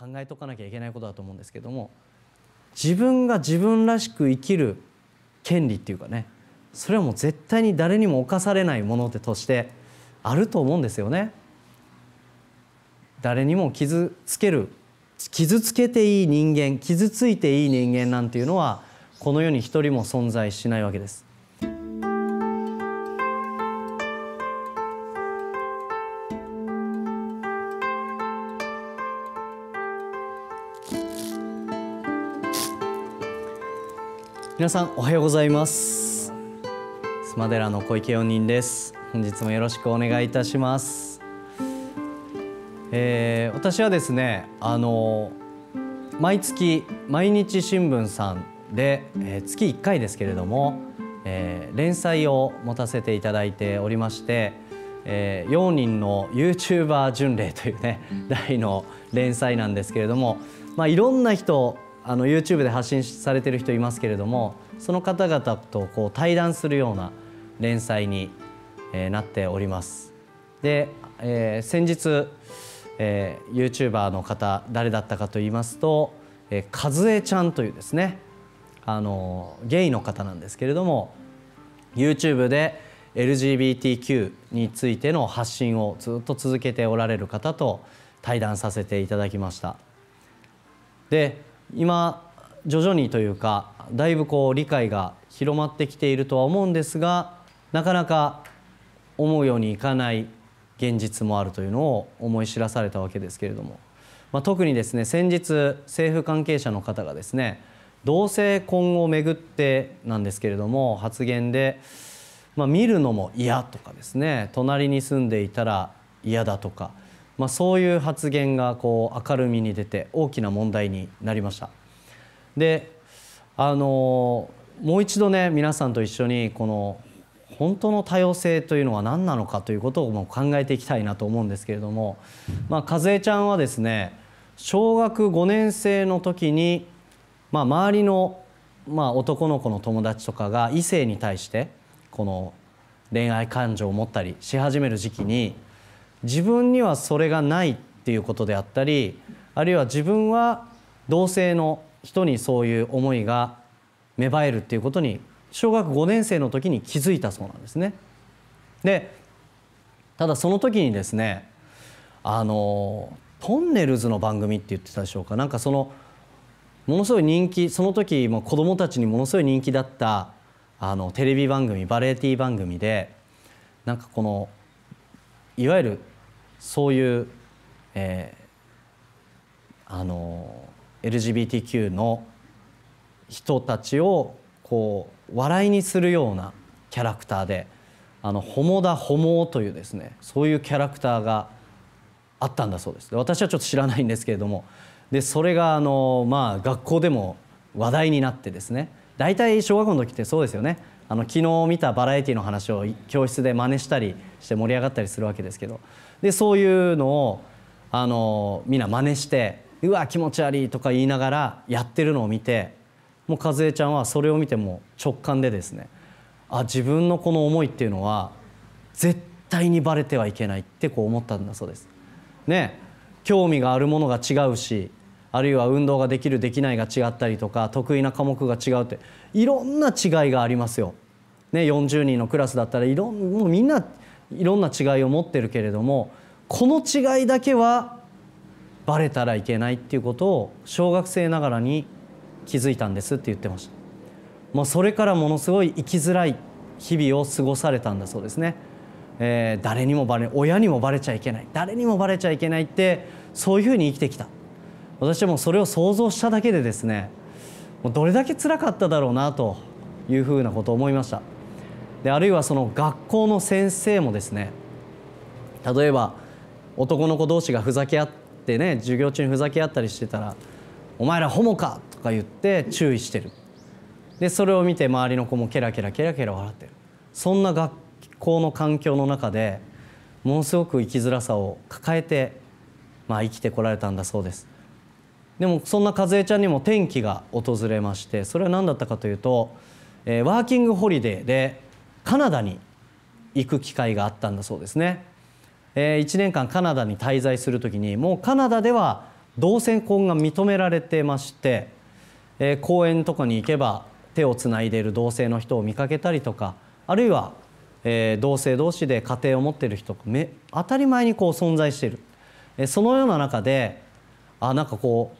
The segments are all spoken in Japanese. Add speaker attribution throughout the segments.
Speaker 1: 考えとかなきゃいけないことだと思うんですけども自分が自分らしく生きる権利っていうかねそれはもう絶対に誰にも侵されないものとしてあると思うんですよね。誰にも傷つける傷つけていい人間傷ついていい人間なんていうのはこの世に一人も存在しないわけです。皆さんおはようございますスマデラの小池4人です本日もよろしくお願いいたします、えー、私はですねあの毎月毎日新聞さんで、えー、月1回ですけれども、えー、連載を持たせていただいておりまして、えー、4人のユーチューバー巡礼というね 大の連載なんですけれども、まあ、いろんな人あの YouTube で発信されてる人いますけれどもその方々とこう対談するような連載に、えー、なっております。で、えー、先日、えー、YouTuber の方誰だったかと言いますと、えー、かちゃんというですねあのゲイの方なんですけれども YouTube で LGBTQ についての発信をずっと続けておられる方と対談させていただきました。で今徐々にというかだいぶこう理解が広まってきているとは思うんですがなかなか思うようにいかない現実もあるというのを思い知らされたわけですけれども、まあ、特にですね先日政府関係者の方がですね同性婚をめぐってなんですけれども発言で、まあ、見るのも嫌とかですね隣に住んでいたら嫌だとかまあ、そういう発言がこう明るみに出て大きな問題になりました。であのもう一度ね皆さんと一緒にこの本当の多様性というのは何なのかということをも考えていきたいなと思うんですけれども、まあ、和江ちゃんはですね小学5年生の時に、まあ、周りの、まあ、男の子の友達とかが異性に対してこの恋愛感情を持ったりし始める時期に自分にはそれがないっていうことであったりあるいは自分は同性の人にそういう思いが芽生えるっていうことに小学5年生の時に気づいたそうなんですね。でただその時にですねあのトンネルズの番組って言ってたでしょうかなんかそのものすごい人気その時も子どもたちにものすごい人気だったあのテレビ番組バラエティ番組でなんかこのいわゆるそういう、えー、あの LGBTQ の人たちをこう笑いにするようなキャラクターで「あのホモだホモ」というですねそういうキャラクターがあったんだそうです私はちょっと知らないんですけれどもでそれがあの、まあ、学校でも話題になってですね大体小学校の時ってそうですよねあの昨日見たバラエティの話を教室で真似したりして盛り上がったりするわけですけどでそういうのをあのみんな真似して「うわ気持ち悪い」とか言いながらやってるのを見てもう和江ちゃんはそれを見ても直感でですねあ自分のこの思いっていうのは絶対にバレてはいけないってこう思ったんだそうです。ね興味があるものが違うしあるいは運動ができるできないが違ったりとか得意な科目が違うっていろんな違いがありますよ。ね、40人のクラスだったらいろんもうみんないろんな違いを持ってるけれどもこの違いだけはバレたらいけないっていうことを小学生ながらに気づいたんですって言ってましたもうそれからものすごい生きづらい日々を過ごされたんだそうですね、えー、誰にもバレ親にもバレちゃいけない誰にもバレちゃいけないってそういうふうに生きてきた私はもうそれを想像しただけでですねもうどれだけ辛かっただろうなというふうなことを思いましたであるいはその学校の先生もですね例えば男の子同士がふざけ合ってね授業中にふざけ合ったりしてたら「お前らホモか!」とか言って注意してるでそれを見て周りの子もケラケラケラケラ笑ってるそんな学校の環境の中でものすごく生きづらさを抱えて、まあ、生きてこられたんだそうですでもそんな和江ちゃんにも転機が訪れましてそれは何だったかというと、えー、ワーキングホリデーでカナダに行く機会があったんだそうですね、えー、1年間カナダに滞在する時にもうカナダでは同性婚が認められてまして、えー、公園とかに行けば手をつないでいる同性の人を見かけたりとかあるいは、えー、同性同士で家庭を持っている人め当たり前にこう存在している、えー、そのような中であなんかこ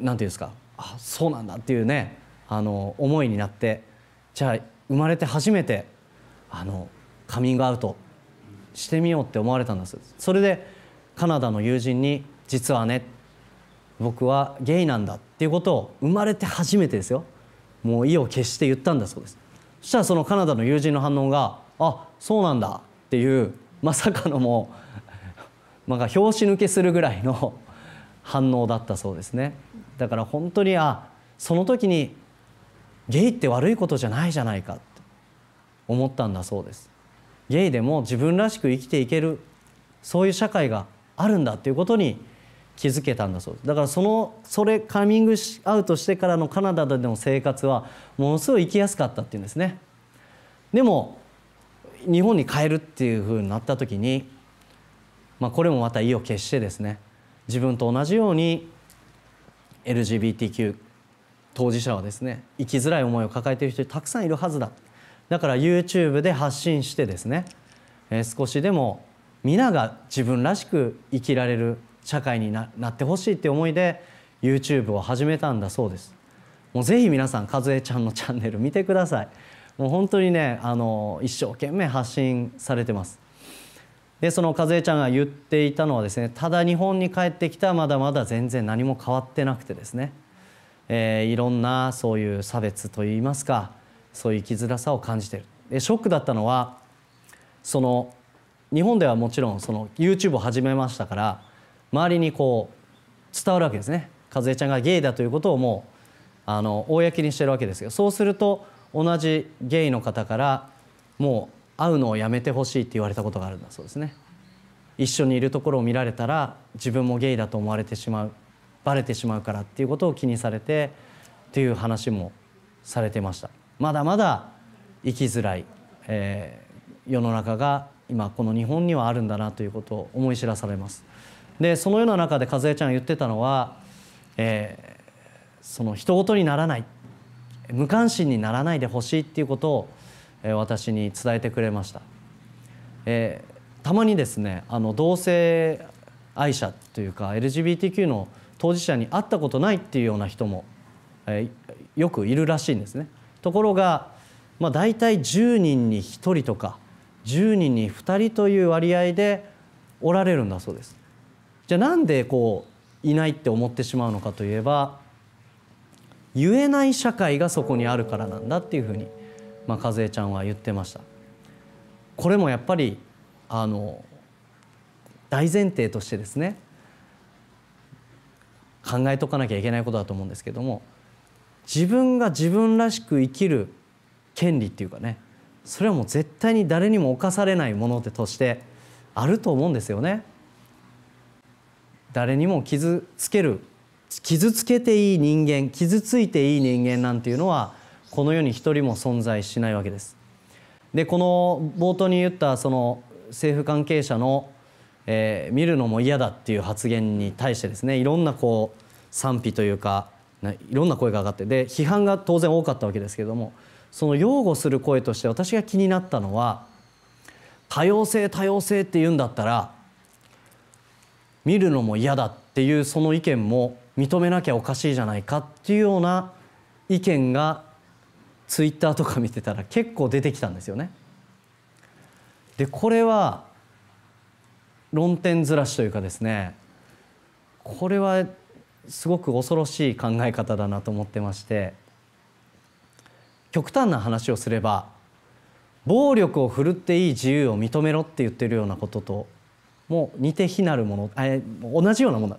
Speaker 1: うなんていうんですかあそうなんだっていうねあの思いになってじゃあ生まれて初めてあのカミングアウトしてみようって思われたんですそれでカナダの友人に「実はね僕はゲイなんだ」っていうことを生まれて初めてですよもう意を決して言ったんだそうですそしたらそのカナダの友人の反応が「あそうなんだ」っていうまさかのもう なん拍子抜けするぐらいの 反応だったそうですねだから本当にあその時にゲイって悪いことじゃないじゃないか思ったんだそうですゲイでも自分らしく生きていけるそういう社会があるんだっていうことに気づけたんだそうですだからそのそれカミングアウトしてからのカナダでの生活はものすごい生きやすかったっていうんですねでも日本に帰るっていうふうになった時に、まあ、これもまた意を決してですね自分と同じように LGBTQ 当事者はですね生きづらい思いを抱えている人たくさんいるはずだだから YouTube で発信してですね、えー、少しでも皆が自分らしく生きられる社会になってほしいって思いで YouTube を始めたんだそうですもうぜひ皆さん和江ちゃんのチャンネル見てくださいもう本当にねあの一生懸命発信されてますでその和江ちゃんが言っていたのはですねただ日本に帰ってきたまだまだ全然何も変わってなくてですね、えー、いろんなそういう差別といいますかそういう生きづらさを感じてるでショックだったのはその日本ではもちろんその YouTube を始めましたから周りにこう伝わるわけですね和江ちゃんがゲイだということをもうあの公にしてるわけですけどそうすると同じゲイの方からもう会うのをやめてほしいって言われたことがあるんだそうですね一緒にいるところを見られたら自分もゲイだと思われてしまうバレてしまうからっていうことを気にされてっていう話もされてました。まだまだ生きづらい、えー、世の中が今この日本にはあるんだなということを思い知らされます。でそのような中で和江ちゃんが言ってたのは、えー、その人事にならない無関心にならないでほしいっていうことを、えー、私に伝えてくれました。えー、たまにですねあの同性愛者というか LGBTQ の当事者に会ったことないっていうような人も、えー、よくいるらしいんですね。ところが、まあ、大体10人に1人とか10人に2人という割合でおられるんだそうです。じゃあなんでこういないって思ってしまうのかといえば言えない社会がそこにあるからなんだっていうふうに、まあ、和江ちゃんは言ってました。これもやっぱりあの大前提としてですね考えとかなきゃいけないことだと思うんですけども自分が自分らしく生きる権利っていうかねそれはもう絶対に誰にも侵されないものってとしてあると思うんですよね。誰にも傷つける傷つけていい人間傷ついていい人間なんていうのはこの世に一人も存在しないわけです。でこの冒頭に言ったその政府関係者の、えー、見るのも嫌だっていう発言に対してですねいろんなこう賛否というかいろんな声が上がってで批判が当然多かったわけですけれどもその擁護する声として私が気になったのは多様性多様性って言うんだったら見るのも嫌だっていうその意見も認めなきゃおかしいじゃないかっていうような意見がツイッターとか見てたら結構出てきたんですよね。でこれは論点ずらしというかですねこれはすごく恐ろしい考え方だなと思ってまして極端な話をすれば暴力を振るっていい自由を認めろって言ってるようなことともう似て非なるものえ同じようなもの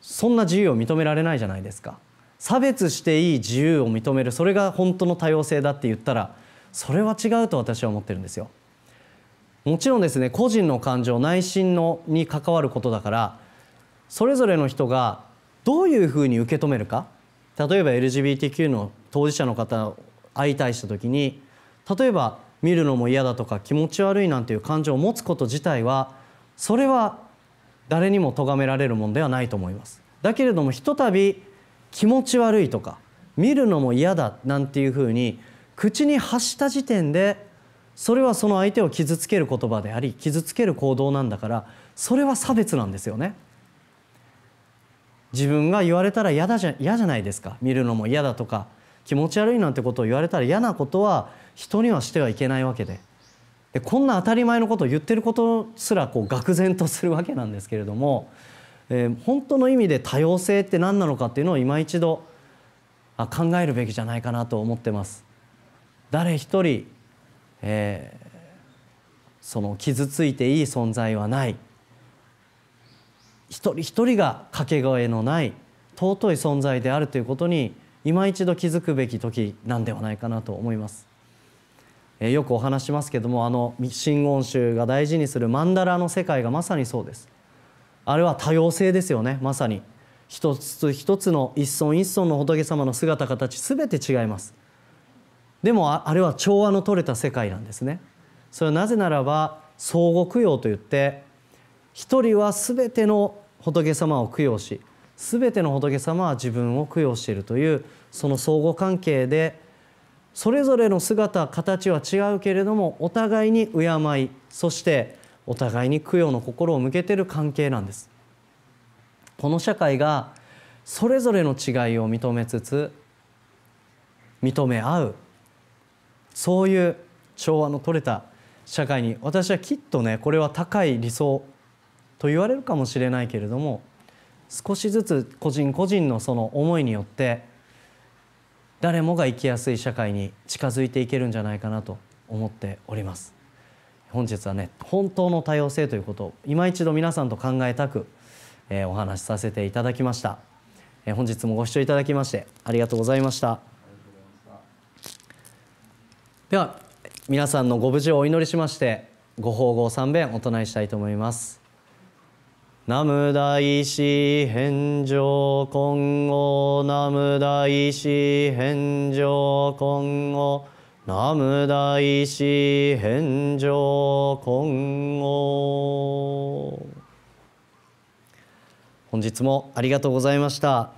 Speaker 1: そんな自由を認められないじゃないですか差別していい自由を認めるそれが本当の多様性だって言ったらそれは違うと私は思ってるんですよもちろんですね個人の感情内心のに関わることだからそれぞれの人がどういうふうに受け止めるか例えば LGBTQ の当事者の方相対した時に例えば見るのも嫌だとか気持ち悪いなんていう感情を持つこと自体はそれは誰にも咎められるものではないと思います。だけれどもひとたび気持ち悪いとか見るのも嫌だなんていうふうに口に発した時点でそれはその相手を傷つける言葉であり傷つける行動なんだからそれは差別なんですよね。自分が言われたら嫌だじゃ嫌じゃないですか見るのも嫌だとか気持ち悪いなんてことを言われたら嫌なことは人にはしてはいけないわけででこんな当たり前のことを言ってることすらこう愕然とするわけなんですけれども、えー、本当の意味で多様性って何なのかっていうのを今一度あ考えるべきじゃないかなと思ってます。誰一人、えー、その傷ついていい存在はない一人一人がかけがえのない尊い存在であるということに今一度気づくべき時なんではないかなと思います。えよくお話しますけどもあの真言宗が大事にする曼荼羅の世界がまさにそうです。あれは多様性ですよねまさに一つ一つの一尊一尊の仏様の姿形全て違いますでもあれは調和の取れた世界なんですねそれはなぜならば相互供養といって一人は全ての仏様を供養し全ての仏様は自分を供養しているというその相互関係でそれぞれの姿形は違うけれどもお互いに敬いそしてお互いに供養の心を向けている関係なんです。この社会がそれぞれの違いを認めつつ認め合うそういう調和の取れた社会に私はきっとねこれは高い理想と言われるかもしれないけれども少しずつ個人個人のその思いによって誰もが生きやすい社会に近づいていけるんじゃないかなと思っております本日はね本当の多様性ということを今一度皆さんと考えたく、えー、お話しさせていただきました、えー、本日もご視聴いただきましてありがとうございましたでは皆さんのご無事をお祈りしましてご奉合三弁お唱えしたいと思います無大師返上今後南無大師返上今後南無大師返上今後本日もありがとうございました。